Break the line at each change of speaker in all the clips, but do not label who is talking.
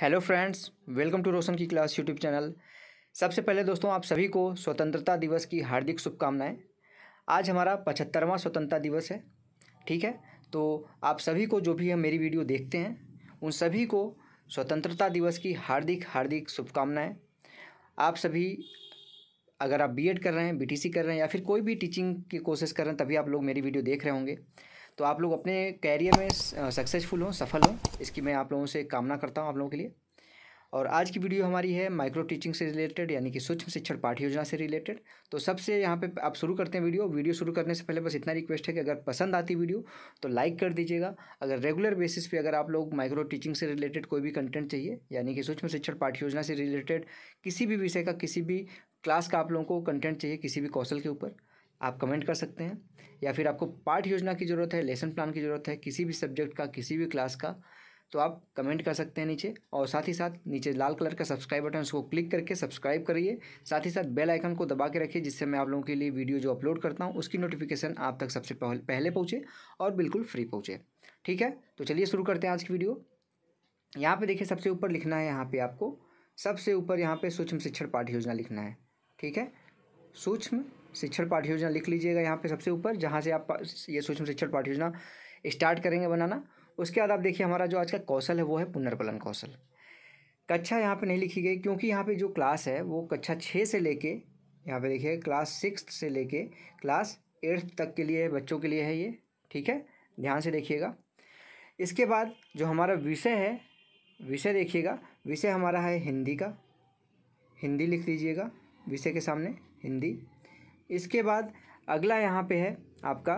hello friends welcome to Roshan की class YouTube channel सबसे पहले दोस्तों आप सभी को स्वतंत्रता दिवस की हार्दिक शुभकामनाएं आज हमारा पचहत्तरवां स्वतंत्रता दिवस है ठीक है तो आप सभी को जो भी हम मेरी वीडियो देखते हैं उन सभी को स्वतंत्रता दिवस की हार्दिक हार्दिक शुभकामनाएँ आप सभी अगर आप बी कर रहे हैं बी कर रहे हैं या फिर कोई भी टीचिंग की कोशिश कर रहे हैं तभी आप लोग मेरी वीडियो देख रहे होंगे तो आप लोग अपने कैरियर में सक्सेसफुल हों सफल हों इसकी मैं आप लोगों से कामना करता हूँ आप लोगों के लिए और आज की वीडियो हमारी है माइक्रो टीचिंग से रिलेटेड यानी कि सूक्ष्म शिक्षण पाठ योजना से रिलेटेड तो सबसे यहाँ पे आप शुरू करते हैं वीडियो वीडियो शुरू करने से पहले बस इतना रिक्वेस्ट है कि अगर पसंद आती वीडियो तो लाइक कर दीजिएगा अगर रेगुलर बेसिस पे अगर आप लोग माइक्रो टीचिंग से रिलेटेड कोई भी कंटेंट चाहिए यानी कि सूक्ष्म शिक्षण पाठ योजना से रिलेटेड किसी भी विषय का किसी भी क्लास का आप लोगों को कंटेंट चाहिए किसी भी कौशल के ऊपर आप कमेंट कर सकते हैं या फिर आपको पाठ योजना की ज़रूरत है लेसन प्लान की ज़रूरत है किसी भी सब्जेक्ट का किसी भी क्लास का तो आप कमेंट कर सकते हैं नीचे और साथ ही साथ नीचे लाल कलर का सब्सक्राइब बटन उसको क्लिक करके सब्सक्राइब करिए साथ ही साथ बेल आइकन को दबा के रखिए जिससे मैं आप लोगों के लिए वीडियो जो अपलोड करता हूँ उसकी नोटिफिकेशन आप तक सबसे पहले पहुँचे और बिल्कुल फ्री पहुँचे ठीक है तो चलिए शुरू करते हैं आज की वीडियो यहाँ पर देखिए सबसे ऊपर लिखना है यहाँ पर आपको सबसे ऊपर यहाँ पर सूक्ष्म शिक्षण पाठ योजना लिखना है ठीक है सूक्ष्म शिक्षण पाठ योजना लिख लीजिएगा यहाँ पे सबसे ऊपर जहाँ से आप ये सूक्ष्म शिक्षण पाठ योजना स्टार्ट करेंगे बनाना उसके बाद आप देखिए हमारा जो आज का कौशल है वो है पुनर्बलन कौशल कक्षा यहाँ पे नहीं लिखी गई क्योंकि यहाँ पे जो क्लास है वो कक्षा छः से लेके यहाँ पे देखिए क्लास सिक्स से लेके क्लास एट्थ तक के लिए बच्चों के लिए है ये ठीक है ध्यान से देखिएगा इसके बाद जो हमारा विषय है विषय देखिएगा विषय हमारा है हिंदी का हिंदी लिख लीजिएगा विषय के सामने हिंदी इसके बाद अगला यहाँ पे है आपका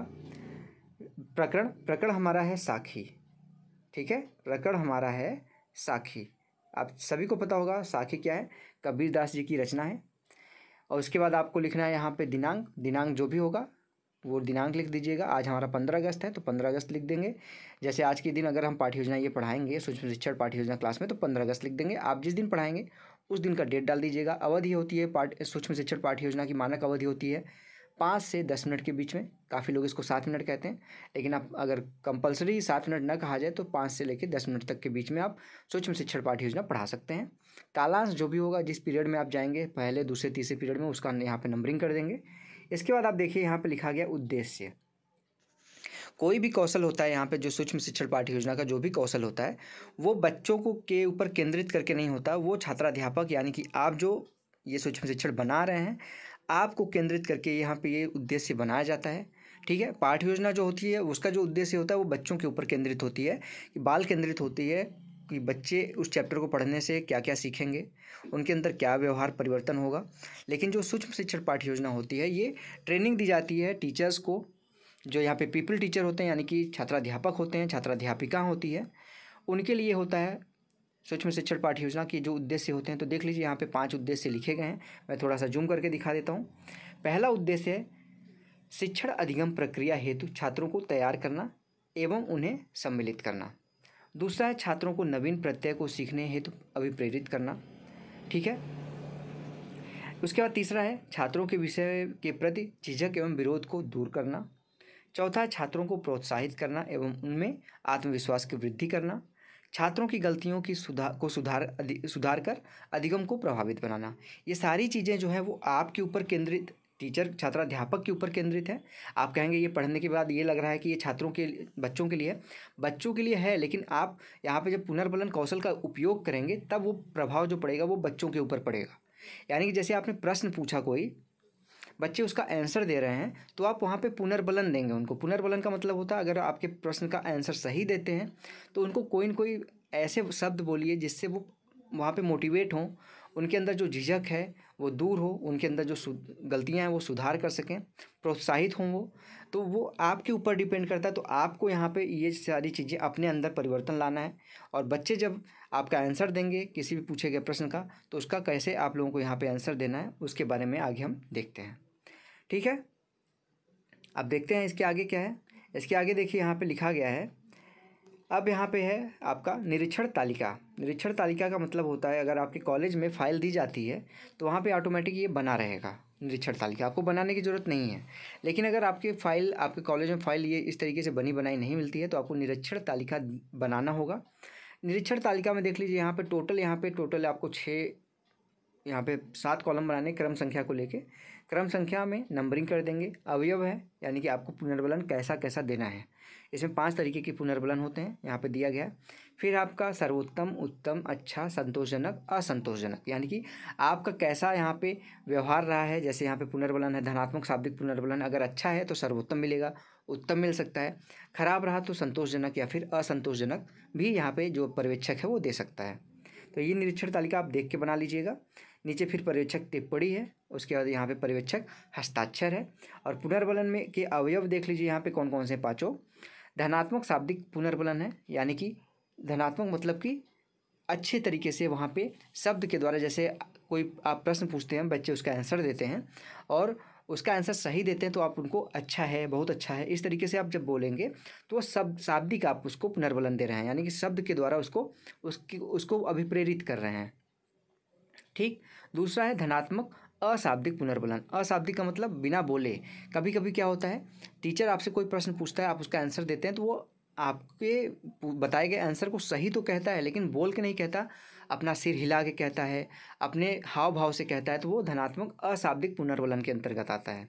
प्रकरण प्रकरण हमारा है साखी ठीक है प्रकरण हमारा है साखी आप सभी को पता होगा साखी क्या है कबीरदास जी की रचना है और उसके बाद आपको लिखना है यहाँ पे दिनांक दिनांक जो भी होगा वो दिनांक लिख दीजिएगा आज हमारा पंद्रह अगस्त है तो पंद्रह अगस्त लिख देंगे जैसे आज के दिन अगर हम पाठ्य योजना ये पढ़ाएंगे सूक्ष्म शिक्षण पाठ्य योजना क्लास में तो पंद्रह अगस्त लिख देंगे आप जिस दिन पढ़ाएंगे उस दिन का डेट डाल दीजिएगा अवधि होती है पार्ट सूक्ष्म शिक्षण पाठ योजना की मानक अवधि होती है पाँच से दस मिनट के बीच में काफ़ी लोग इसको सात मिनट कहते हैं लेकिन आप अगर कंपलसरी सात मिनट न कहा जाए तो पाँच से लेकर दस मिनट तक के बीच में आप सूक्ष्म शिक्षण पाठ योजना पढ़ा सकते हैं कालांश जो भी होगा जिस पीरियड में आप जाएंगे पहले दूसरे तीसरे पीरियड में उसका यहाँ पर नंबरिंग कर देंगे इसके बाद आप देखिए यहाँ पर लिखा गया उद्देश्य कोई भी कौशल होता है यहाँ पे जो सूक्ष्म शिक्षण पाठ योजना का जो भी कौशल होता है वो बच्चों को के ऊपर केंद्रित करके नहीं होता वो छात्राध्यापक यानी कि आप जो ये सूक्ष्म शिक्षण बना रहे हैं आपको केंद्रित करके यहाँ पे ये उद्देश्य बनाया जाता है ठीक है पाठ योजना जो होती है उसका जो उद्देश्य होता है वो बच्चों के ऊपर केंद्रित होती है कि बाल केंद्रित होती है कि बच्चे उस चैप्टर को पढ़ने से क्या क्या सीखेंगे उनके अंदर क्या व्यवहार परिवर्तन होगा लेकिन जो सूक्ष्म शिक्षण पाठ योजना होती है ये ट्रेनिंग दी जाती है टीचर्स को जो यहाँ पे पीपल टीचर होते हैं यानी कि छात्राध्यापक होते हैं छात्राध्यापिका होती है उनके लिए होता है सूक्ष्म शिक्षण पाठ योजना के जो उद्देश्य होते हैं तो देख लीजिए यहाँ पे पांच उद्देश्य लिखे गए हैं मैं थोड़ा सा जूम करके दिखा देता हूँ पहला उद्देश्य है शिक्षण अधिगम प्रक्रिया हेतु छात्रों को तैयार करना एवं उन्हें सम्मिलित करना दूसरा है छात्रों को नवीन प्रत्यय को सीखने हेतु अभिप्रेरित करना ठीक है उसके बाद तीसरा है छात्रों के विषय के प्रति झिझक एवं विरोध को दूर करना चौथा छात्रों को प्रोत्साहित करना एवं उनमें आत्मविश्वास की वृद्धि करना छात्रों की गलतियों की सुधार को सुधार अधि, सुधार कर अधिगम को प्रभावित बनाना ये सारी चीज़ें जो है वो आपके ऊपर केंद्रित टीचर छात्राध्यापक के ऊपर केंद्रित है आप कहेंगे ये पढ़ने के बाद ये लग रहा है कि ये छात्रों के बच्चों के लिए है बच्चों के लिए है लेकिन आप यहाँ पे जब पुनर्बलन कौशल का उपयोग करेंगे तब वो प्रभाव जो पड़ेगा वो बच्चों के ऊपर पड़ेगा यानी कि जैसे आपने प्रश्न पूछा कोई बच्चे उसका आंसर दे रहे हैं तो आप वहाँ पे पुनर्बलन देंगे उनको पुनर्बलन का मतलब होता है अगर आपके प्रश्न का आंसर सही देते हैं तो उनको कोई ना कोई ऐसे शब्द बोलिए जिससे वो वहाँ पे मोटिवेट हों उनके अंदर जो झिझक है वो दूर हो उनके अंदर जो गलतियाँ हैं वो सुधार कर सकें प्रोत्साहित हों वो तो वो आपके ऊपर डिपेंड करता है तो आपको यहाँ पे ये सारी चीज़ें अपने अंदर परिवर्तन लाना है और बच्चे जब आपका आंसर देंगे किसी भी पूछे गए प्रश्न का तो उसका कैसे आप लोगों को यहाँ पर आंसर देना है उसके बारे में आगे हम देखते हैं ठीक है अब देखते हैं इसके आगे क्या है इसके आगे देखिए यहाँ पे लिखा गया है अब यहाँ पे है आपका निरीक्षण तालिका निरीक्षण तालिका का मतलब होता है अगर आपके कॉलेज में फाइल दी जाती है तो वहाँ पे ऑटोमेटिक ये बना रहेगा निरीक्षण तालिका आपको बनाने की ज़रूरत नहीं है लेकिन अगर आपकी फ़ाइल आपके कॉलेज में फ़ाइल ये इस तरीके से बनी बनाई नहीं मिलती है तो आपको निरीक्षण तालिका बनाना होगा निरीक्षण तालिका में देख लीजिए यहाँ पे टोटल यहाँ पे टोटल आपको छः यहाँ पे सात कॉलम बनाने क्रम संख्या को लेके क्रम संख्या में नंबरिंग कर देंगे अवयव है यानी कि आपको पुनर्बलन कैसा कैसा देना है इसमें पांच तरीके के पुनर्बलन होते हैं यहाँ पे दिया गया है फिर आपका सर्वोत्तम उत्तम अच्छा संतोषजनक असंतोषजनक यानी कि आपका कैसा यहाँ पे व्यवहार रहा है जैसे यहाँ पे पुनर्बलन है धनात्मक शाब्दिक पुनर्बलन अगर अच्छा है तो सर्वोत्तम मिलेगा उत्तम मिल सकता है खराब रहा तो संतोषजनक या फिर असंतोषजनक भी यहाँ पर जो पर्यवेक्षक है वो दे सकता है तो ये निरीक्षण तालिका आप देख के बना लीजिएगा नीचे फिर पर्यवेक्षक टिप्पणी है उसके बाद यहाँ पे पर्यवेक्षक हस्ताक्षर है और पुनर्बलन में के अवयव देख लीजिए यहाँ पे कौन कौन से पाँचों धनात्मक शाब्दिक पुनर्बलन है यानी कि धनात्मक मतलब कि अच्छे तरीके से वहाँ पे शब्द के द्वारा जैसे कोई आप प्रश्न पूछते हैं बच्चे उसका आंसर देते हैं और उसका आंसर सही देते हैं तो आप उनको अच्छा है बहुत अच्छा है इस तरीके से आप जब बोलेंगे तो शब्द शाब्दिक आप उसको पुनर्बलन दे रहे हैं यानी कि शब्द के द्वारा उसको उसकी उसको अभिप्रेरित कर रहे हैं ठीक दूसरा है धनात्मक अशाब्दिक पुनर्बलन अशाब्दिक का मतलब बिना बोले कभी कभी क्या होता है टीचर आपसे कोई प्रश्न पूछता है आप उसका आंसर देते हैं तो वो आपके बताए गए आंसर को सही तो कहता है लेकिन बोल के नहीं कहता अपना सिर हिला के कहता है अपने हाव भाव से कहता है तो वो धनात्मक अशाब्दिक पुनर्बलन के अंतर्गत आता है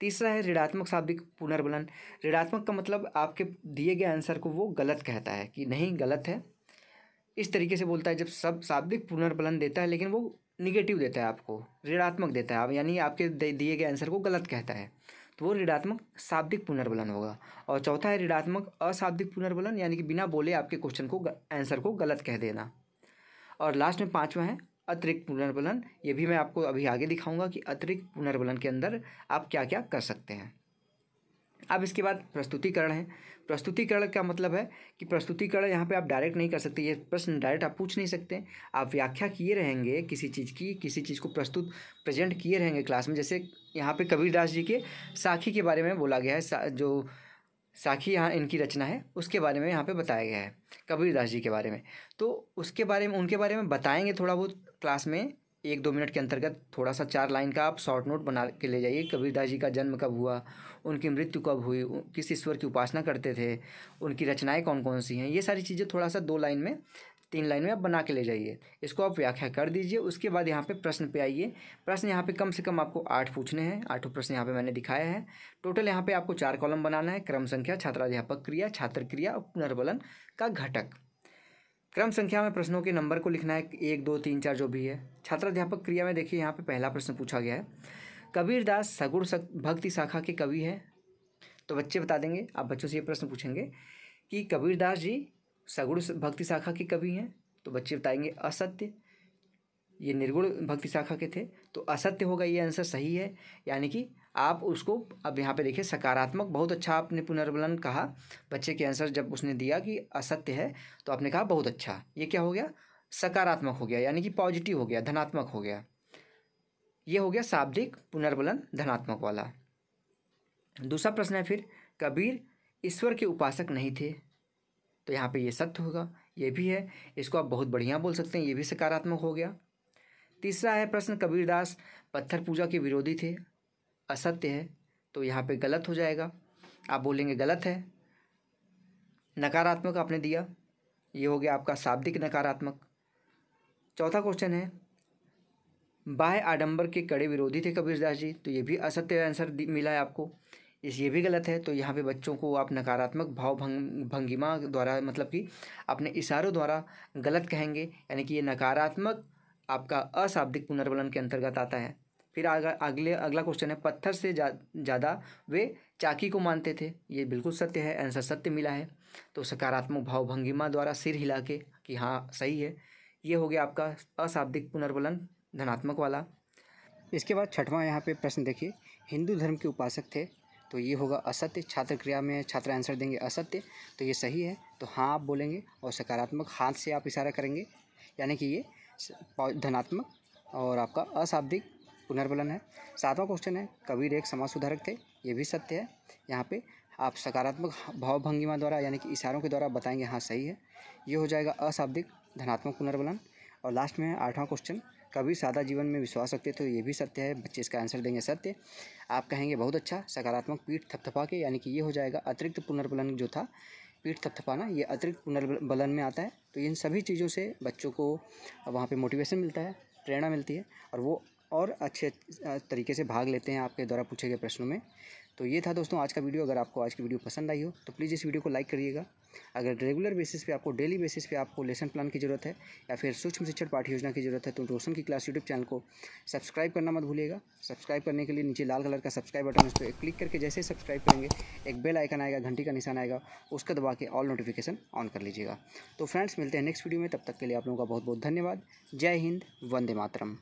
तीसरा है ऋणात्मक शाब्दिक पुनर्बलन ऋणात्मक का मतलब आपके दिए गए आंसर को वो गलत कहता है कि नहीं गलत है इस तरीके से बोलता है जब सब शाब्दिक पुनर्बलन देता है लेकिन वो निगेटिव देता है आपको ऋणात्मक देता है आप यानी आपके दिए गए आंसर को गलत कहता है तो वो ऋणात्मक शाब्दिक पुनर्बलन होगा और चौथा है ऋणात्मक अशाब्दिक पुनर्बलन यानी कि बिना बोले आपके क्वेश्चन को आंसर को गलत कह देना और लास्ट में पाँचवा है अतिरिक्त पुनर्बलन ये भी मैं आपको अभी आगे दिखाऊंगा कि अतिरिक्त पुनर्बलन के अंदर आप क्या क्या कर सकते हैं अब इसके बाद प्रस्तुतिकरण है प्रस्तुतिकरण का मतलब है कि प्रस्तुतिकरण यहाँ पे आप डायरेक्ट नहीं कर सकते ये प्रश्न डायरेक्ट आप पूछ नहीं सकते आप व्याख्या किए रहेंगे किसी चीज़ की किसी चीज़ को प्रस्तुत प्रेजेंट किए रहेंगे क्लास में जैसे यहाँ पे कबीरदास जी के साखी के बारे में बोला गया है सा, जो साखी यहाँ इनकी रचना है उसके बारे में यहाँ पर बताया गया है कबीरदास जी के बारे में तो उसके बारे में उनके बारे में बताएँगे थोड़ा बहुत क्लास में एक दो मिनट के अंतर्गत थोड़ा सा चार लाइन का आप शॉर्ट नोट बना के ले जाइए कबीरदास जी का जन्म कब हुआ उनकी मृत्यु कब हुई किस ईश्वर की उपासना करते थे उनकी रचनाएं कौन कौन सी हैं ये सारी चीज़ें थोड़ा सा दो लाइन में तीन लाइन में आप बना के ले जाइए इसको आप व्याख्या कर दीजिए उसके बाद यहाँ पे प्रश्न पे आइए प्रश्न यहाँ पर कम से कम आपको आठ पूछने हैं आठों प्रश्न यहाँ पर मैंने दिखाया है टोटल यहाँ पर आपको चार कॉलम बनाना है क्रम संख्या छात्राध्यापक क्रिया छात्र क्रिया और पुनर्बलन का घटक क्रम संख्या में प्रश्नों के नंबर को लिखना है एक दो तीन चार जो भी है छात्राध्यापक क्रिया में देखिए यहाँ पे पहला प्रश्न पूछा गया है कबीरदास सगुण भक्ति शाखा के कवि हैं तो बच्चे बता देंगे आप बच्चों से ये प्रश्न पूछेंगे कि कबीरदास जी सगुण भक्ति शाखा के कवि हैं तो बच्चे बताएंगे असत्य ये निर्गुण भक्ति शाखा के थे तो असत्य होगा ये आंसर सही है यानी कि आप उसको अब यहाँ पे देखिए सकारात्मक बहुत अच्छा आपने पुनर्वलन कहा बच्चे के आंसर जब उसने दिया कि असत्य है तो आपने कहा बहुत अच्छा ये क्या हो गया सकारात्मक हो गया यानी कि पॉजिटिव हो गया धनात्मक हो गया ये हो गया शाब्दिक पुनर्वलन धनात्मक वाला दूसरा प्रश्न है फिर कबीर ईश्वर के उपासक नहीं थे तो यहाँ पे ये सत्य होगा ये भी है इसको आप बहुत बढ़िया बोल सकते हैं ये भी सकारात्मक हो गया तीसरा है प्रश्न कबीरदास पत्थर पूजा के विरोधी थे असत्य है तो यहाँ पे गलत हो जाएगा आप बोलेंगे गलत है नकारात्मक आपने दिया ये हो गया आपका शाब्दिक नकारात्मक चौथा क्वेश्चन है बाह्य आडंबर के कड़े विरोधी थे कबीरदास जी तो ये भी असत्य आंसर मिला है आपको इस ये भी गलत है तो यहाँ पे बच्चों को आप नकारात्मक भाव भंग भंगिमा द्वारा मतलब कि अपने इशारों द्वारा गलत कहेंगे यानी कि ये नकारात्मक आपका अशाब्दिक पुनर्वलन के अंतर्गत आता है फिर अगले अगला क्वेश्चन है पत्थर से ज़्यादा जा, वे चाकी को मानते थे ये बिल्कुल सत्य है आंसर सत्य मिला है तो सकारात्मक भाव भंगिमा द्वारा सिर हिला के कि हाँ सही है ये हो गया आपका अशाब्दिक पुनर्वलन धनात्मक वाला इसके बाद छठवां यहाँ पे प्रश्न देखिए हिंदू धर्म के उपासक थे तो ये होगा असत्य छात्र क्रिया में छात्र आंसर देंगे असत्य तो ये सही है तो हाँ आप बोलेंगे और सकारात्मक हाथ से आप इशारा करेंगे यानी कि ये धनात्मक और आपका अशाब्दिक पुनर्बलन है सातवां क्वेश्चन है कबीर एक समाज सुधारक थे ये भी सत्य है यहाँ पे आप सकारात्मक भाव भंगिमा द्वारा यानी कि इशारों के द्वारा बताएंगे हाँ सही है ये हो जाएगा अशाब्दिक धनात्मक पुनर्बलन और लास्ट में आठवां क्वेश्चन कभी सादा जीवन में विश्वास रखते थे तो ये भी सत्य है बच्चे इसका आंसर देंगे सत्य आप कहेंगे बहुत अच्छा सकारात्मक पीठ थपथपा के यानी कि ये हो जाएगा अतिरिक्त पुनर्बलन जो था पीठ थपथपाना ये अतिरिक्त पुनर्बलन में आता है तो इन सभी चीज़ों से बच्चों को वहाँ पे मोटिवेशन मिलता है प्रेरणा मिलती है और वो और अच्छे तरीके से भाग लेते हैं आपके द्वारा पूछे गए प्रश्नों में तो ये था दोस्तों आज का वीडियो अगर आपको आज की वीडियो पसंद आई हो तो प्लीज़ इस वीडियो को लाइक करिएगा अगर रेगुलर बेसिस पे आपको डेली बेसिस पे आपको लेसन प्लान की जरूरत है या फिर सूक्ष्म शिक्षण पाठ योजना की जरूरत है तो रोशन की क्लास यूट्यूब चैनल को सब्सक्राइब करना मत भूलिएगा सब्सक्राइब करने के लिए नीचे लाल कलर का सब्सक्राइब बटन उस पर क्लिक करके जैसे ही सब्सक्राइब करेंगे एक बेल आइकन आएगा घंटी का निशान आएगा उसका दबा के ऑल नोटिफिकेशन ऑन कर लीजिएगा तो फ्रेंड्स मिलते हैं नेक्स्ट वीडियो में तब तक के लिए आप लोगों का बहुत बहुत धन्यवाद जय हिंद वंदे मातरम